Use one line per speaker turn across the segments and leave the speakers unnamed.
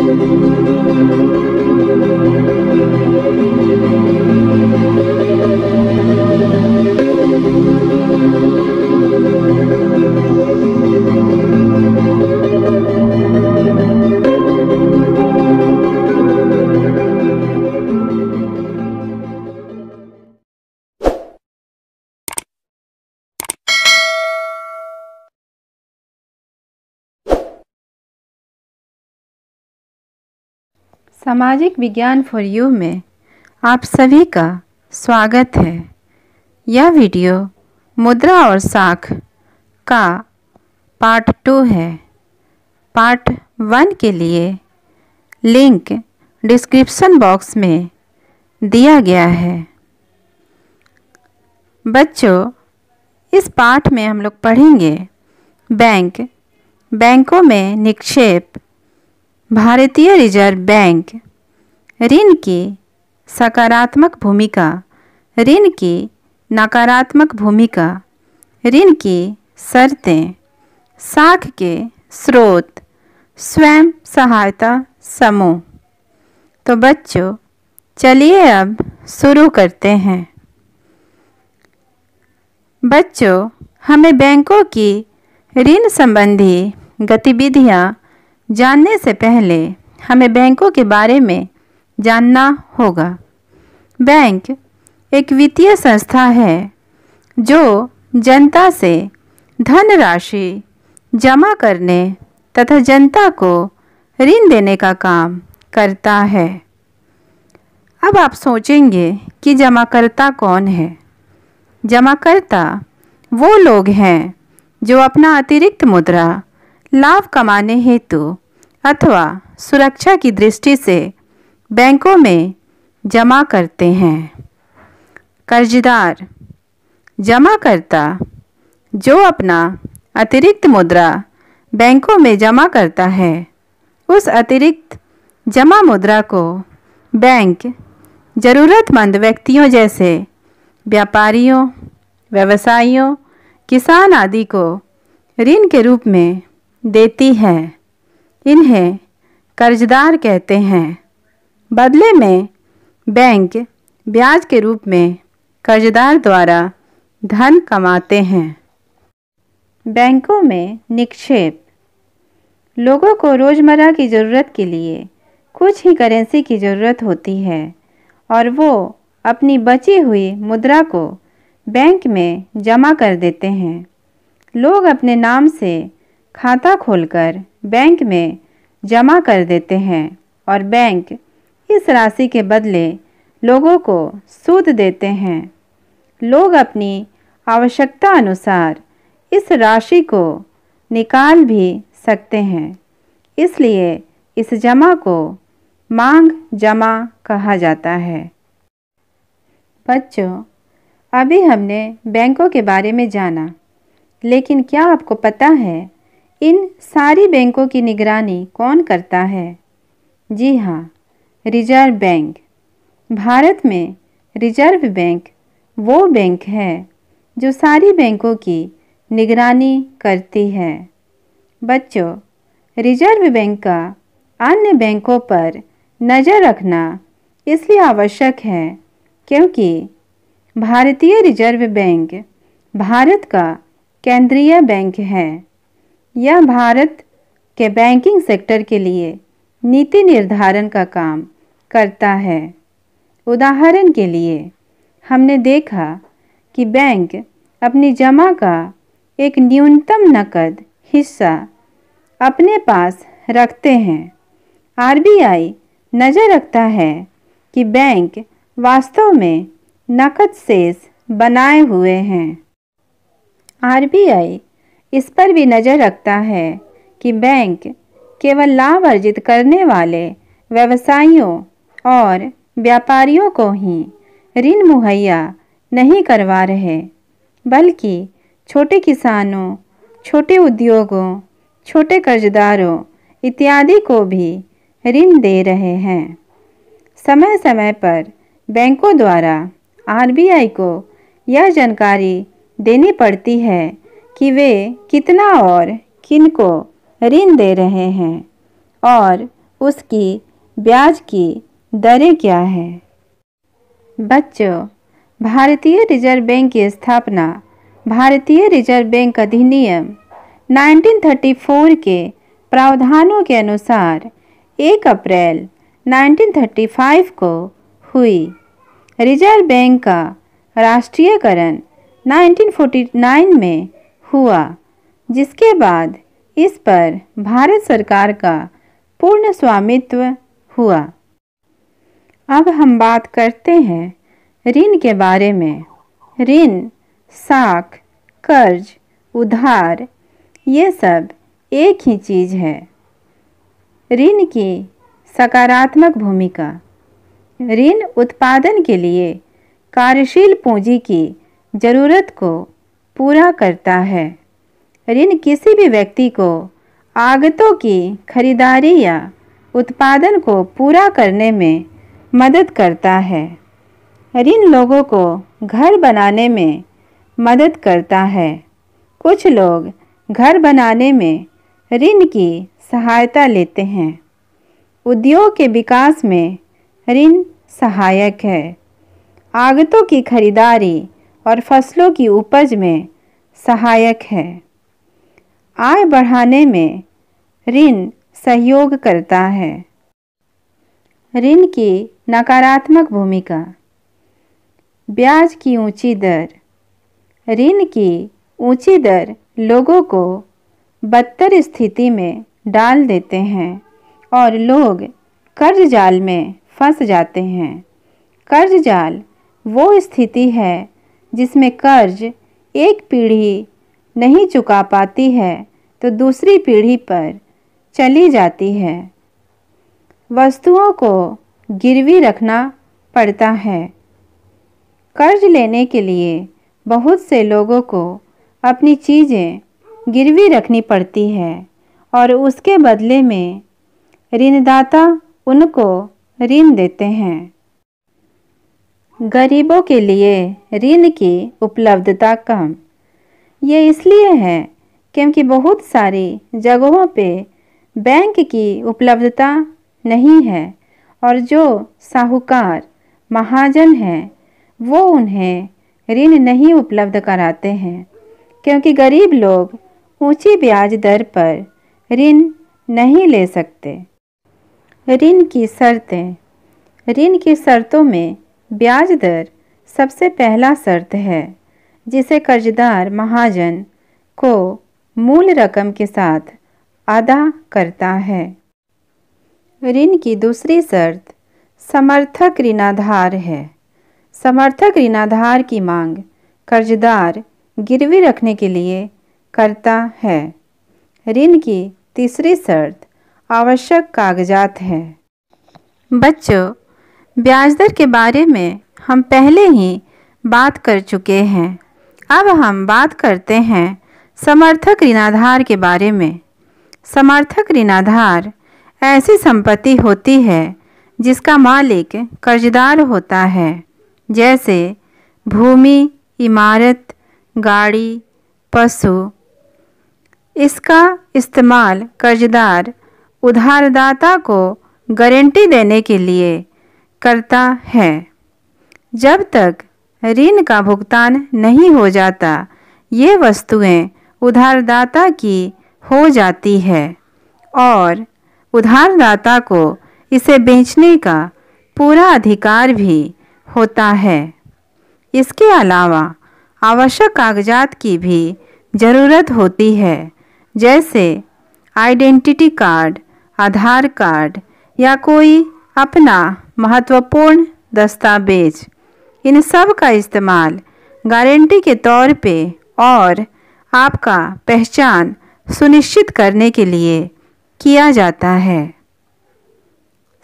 Thank you. सामाजिक विज्ञान for you में आप सभी का स्वागत है यह वीडियो मुद्रा और साख का पार्ट टू है पार्ट वन के लिए लिंक डिस्क्रिप्शन बॉक्स में दिया गया है बच्चों इस पाठ में हम लोग पढ़ेंगे बैंक बैंकों में निक्षेप भारतीय रिजर्व बैंक ऋण के सकारात्मक भूमिका ऋण के नकारात्मक भूमिका ऋण की शर्तें साख के स्रोत स्वयं सहायता समूह तो बच्चों चलिए अब शुरू करते हैं बच्चों हमें बैंकों की ऋण संबंधी गतिविधियाँ जानने से पहले हमें बैंकों के बारे में जानना होगा बैंक एक वित्तीय संस्था है जो जनता से धनराशि जमा करने तथा जनता को ऋण देने का काम करता है अब आप सोचेंगे कि जमाकर्ता कौन है जमाकर्ता वो लोग हैं जो अपना अतिरिक्त मुद्रा लाभ कमाने हेतु अथवा सुरक्षा की दृष्टि से बैंकों में जमा करते हैं कर्जदार जमा करता जो अपना अतिरिक्त मुद्रा बैंकों में जमा करता है उस अतिरिक्त जमा मुद्रा को बैंक ज़रूरतमंद व्यक्तियों जैसे व्यापारियों व्यवसायियों किसान आदि को ऋण के रूप में देती है इन्हें कर्जदार कहते हैं बदले में बैंक ब्याज के रूप में कर्जदार द्वारा धन कमाते हैं बैंकों में निक्षेप लोगों को रोज़मर्रा की ज़रूरत के लिए कुछ ही करेंसी की ज़रूरत होती है और वो अपनी बची हुई मुद्रा को बैंक में जमा कर देते हैं लोग अपने नाम से खाता खोलकर बैंक में जमा कर देते हैं और बैंक इस राशि के बदले लोगों को सूद देते हैं लोग अपनी आवश्यकता अनुसार इस राशि को निकाल भी सकते हैं इसलिए इस जमा को मांग जमा कहा जाता है बच्चों अभी हमने बैंकों के बारे में जाना लेकिन क्या आपको पता है इन सारी बैंकों की निगरानी कौन करता है जी हाँ रिजर्व बैंक भारत में रिजर्व बैंक वो बैंक है जो सारी बैंकों की निगरानी करती है बच्चों रिजर्व बैंक का अन्य बैंकों पर नज़र रखना इसलिए आवश्यक है क्योंकि भारतीय रिजर्व बैंक भारत का केंद्रीय बैंक है यह भारत के बैंकिंग सेक्टर के लिए नीति निर्धारण का काम करता है उदाहरण के लिए हमने देखा कि बैंक अपनी जमा का एक न्यूनतम नकद हिस्सा अपने पास रखते हैं आरबीआई नज़र रखता है कि बैंक वास्तव में नकद शेष बनाए हुए हैं आरबीआई इस पर भी नज़र रखता है कि बैंक केवल लाभ अर्जित करने वाले व्यवसायियों और व्यापारियों को ही ऋण मुहैया नहीं करवा रहे बल्कि छोटे किसानों छोटे उद्योगों छोटे कर्जदारों इत्यादि को भी ऋण दे रहे हैं समय समय पर बैंकों द्वारा आरबीआई को यह जानकारी देनी पड़ती है कि वे कितना और किन को ऋण दे रहे हैं और उसकी ब्याज की दरें क्या है बच्चों भारतीय रिजर्व बैंक की स्थापना भारतीय रिजर्व बैंक अधिनियम 1934 के प्रावधानों के अनुसार 1 अप्रैल 1935 को हुई रिजर्व बैंक का राष्ट्रीयकरण 1949 में हुआ जिसके बाद इस पर भारत सरकार का पूर्ण स्वामित्व हुआ अब हम बात करते हैं ऋण के बारे में ऋण साख कर्ज उधार ये सब एक ही चीज़ है ऋण की सकारात्मक भूमिका ऋण उत्पादन के लिए कार्यशील पूंजी की ज़रूरत को पूरा करता है ऋण किसी भी व्यक्ति को आगतों की खरीदारी या उत्पादन को पूरा करने में मदद करता है ऋण लोगों को घर बनाने में मदद करता है कुछ लोग घर बनाने में ऋण की सहायता लेते हैं उद्योग के विकास में ऋण सहायक है आगतों की खरीदारी और फसलों की उपज में सहायक है आय बढ़ाने में ऋण सहयोग करता है ऋण की नकारात्मक भूमिका ब्याज की ऊंची दर ऋण की ऊंची दर लोगों को बदतर स्थिति में डाल देते हैं और लोग कर्ज जाल में फंस जाते हैं कर्ज जाल वो स्थिति है जिसमें कर्ज एक पीढ़ी नहीं चुका पाती है तो दूसरी पीढ़ी पर चली जाती है वस्तुओं को गिरवी रखना पड़ता है कर्ज लेने के लिए बहुत से लोगों को अपनी चीज़ें गिरवी रखनी पड़ती है और उसके बदले में ऋणदाता उनको ऋण देते हैं गरीबों के लिए ऋण की उपलब्धता कम ये इसलिए है क्योंकि बहुत सारी जगहों पे बैंक की उपलब्धता नहीं है और जो साहूकार महाजन हैं वो उन्हें ऋण नहीं उपलब्ध कराते हैं क्योंकि गरीब लोग ऊंची ब्याज दर पर ऋण नहीं ले सकते ऋण की शर्तें ऋण की शर्तों में ब्याज दर सबसे पहला शर्त है जिसे कर्जदार महाजन को मूल रकम के साथ अदा करता है ऋण की दूसरी शर्त समर्थक ऋणाधार है समर्थक ऋणाधार की मांग कर्जदार गिरवी रखने के लिए करता है ऋण की तीसरी शर्त आवश्यक कागजात है बच्चों ब्याज दर के बारे में हम पहले ही बात कर चुके हैं अब हम बात करते हैं समर्थक ऋणाधार के बारे में समर्थक ऋणाधार ऐसी संपत्ति होती है जिसका मालिक कर्जदार होता है जैसे भूमि इमारत गाड़ी पशु इसका इस्तेमाल कर्जदार उधारदाता को गारंटी देने के लिए करता है जब तक ऋण का भुगतान नहीं हो जाता ये वस्तुएं उधारदाता की हो जाती है और उधारदाता को इसे बेचने का पूरा अधिकार भी होता है इसके अलावा आवश्यक कागजात की भी ज़रूरत होती है जैसे आइडेंटिटी कार्ड आधार कार्ड या कोई अपना महत्वपूर्ण दस्तावेज इन सब का इस्तेमाल गारंटी के तौर पे और आपका पहचान सुनिश्चित करने के लिए किया जाता है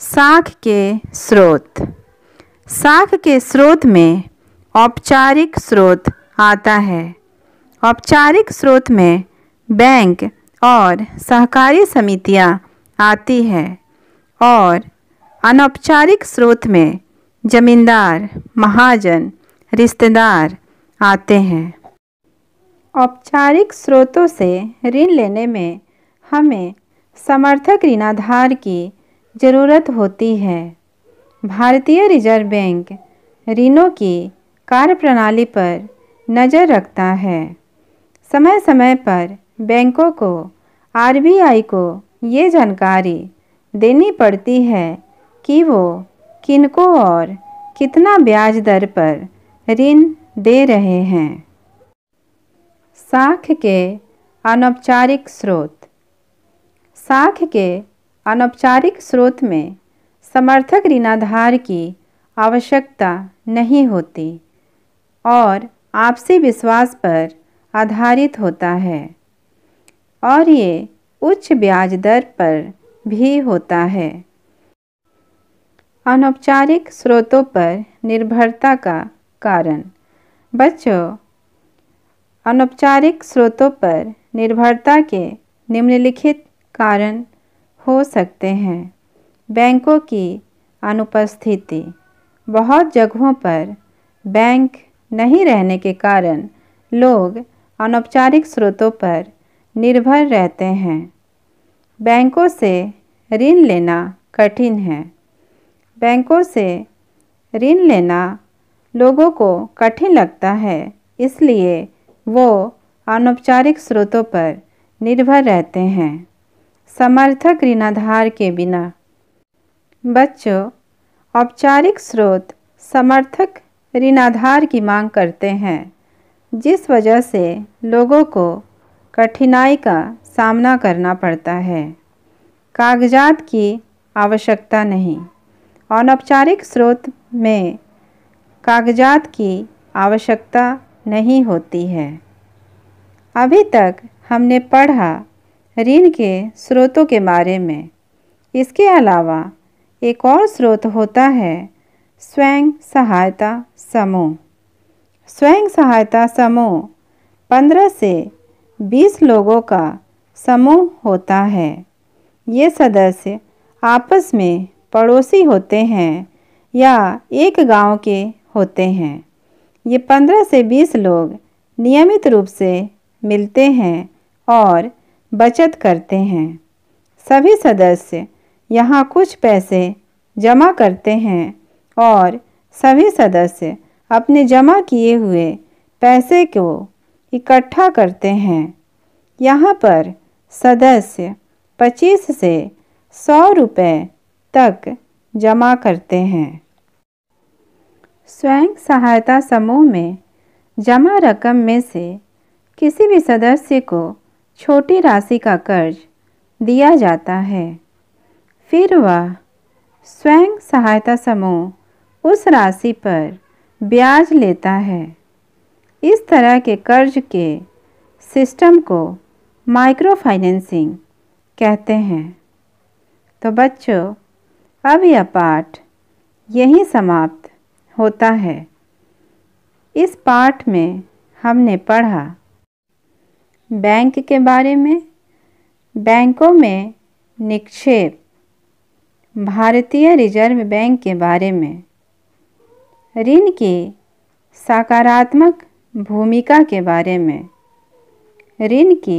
साख के स्रोत साख के स्रोत में औपचारिक स्रोत आता है औपचारिक स्रोत में बैंक और सहकारी समितियां आती है और अनौपचारिक स्रोत में जमींदार महाजन रिश्तेदार आते हैं औपचारिक स्रोतों से ऋण लेने में हमें समर्थक ऋणाधार की ज़रूरत होती है भारतीय रिजर्व बैंक ऋणों की कार्यप्रणाली पर नज़र रखता है समय समय पर बैंकों को आरबीआई को ये जानकारी देनी पड़ती है कि वो किनको और कितना ब्याज दर पर ऋण दे रहे हैं साख के अनौपचारिक स्रोत साख के अनौपचारिक स्रोत में समर्थक ऋणाधार की आवश्यकता नहीं होती और आपसी विश्वास पर आधारित होता है और ये उच्च ब्याज दर पर भी होता है अनौपचारिक स्रोतों पर निर्भरता का कारण बच्चों अनौपचारिक स्रोतों पर निर्भरता के निम्नलिखित कारण हो सकते हैं बैंकों की अनुपस्थिति बहुत जगहों पर बैंक नहीं रहने के कारण लोग अनौपचारिक स्रोतों पर निर्भर रहते हैं बैंकों से ऋण लेना कठिन है बैंकों से ऋण लेना लोगों को कठिन लगता है इसलिए वो अनौपचारिक स्रोतों पर निर्भर रहते हैं समर्थक ऋणाधार के बिना बच्चों औपचारिक स्रोत समर्थक ऋणाधार की मांग करते हैं जिस वजह से लोगों को कठिनाई का सामना करना पड़ता है कागजात की आवश्यकता नहीं अनौपचारिक स्रोत में कागजात की आवश्यकता नहीं होती है अभी तक हमने पढ़ा ऋण के स्रोतों के बारे में इसके अलावा एक और स्रोत होता है स्वयं सहायता समूह स्वयं सहायता समूह पंद्रह से बीस लोगों का समूह होता है ये सदस्य आपस में पड़ोसी होते हैं या एक गांव के होते हैं ये पंद्रह से बीस लोग नियमित रूप से मिलते हैं और बचत करते हैं सभी सदस्य यहाँ कुछ पैसे जमा करते हैं और सभी सदस्य अपने जमा किए हुए पैसे को इकट्ठा करते हैं यहाँ पर सदस्य 25 से सौ रुपये तक जमा करते हैं स्वयं सहायता समूह में जमा रकम में से किसी भी सदस्य को छोटी राशि का कर्ज दिया जाता है फिर वह स्वयं सहायता समूह उस राशि पर ब्याज लेता है इस तरह के कर्ज के सिस्टम को माइक्रो फाइनेंसिंग कहते हैं तो बच्चों अब यह पाठ यही समाप्त होता है इस पाठ में हमने पढ़ा बैंक के बारे में बैंकों में निक्षेप भारतीय रिजर्व बैंक के बारे में ऋण की सकारात्मक भूमिका के बारे में ऋण की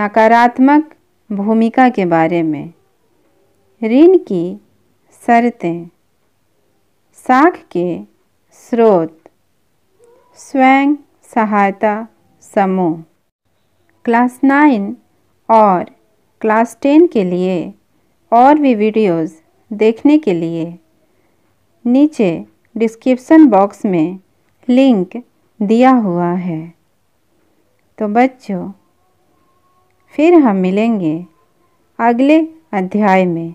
नकारात्मक भूमिका के बारे में ऋण की शर्तें साख के स्रोत स्वयं सहायता समूह क्लास नाइन और क्लास टेन के लिए और भी वीडियोस देखने के लिए नीचे डिस्क्रिप्शन बॉक्स में लिंक दिया हुआ है तो बच्चों फिर हम मिलेंगे अगले अध्याय में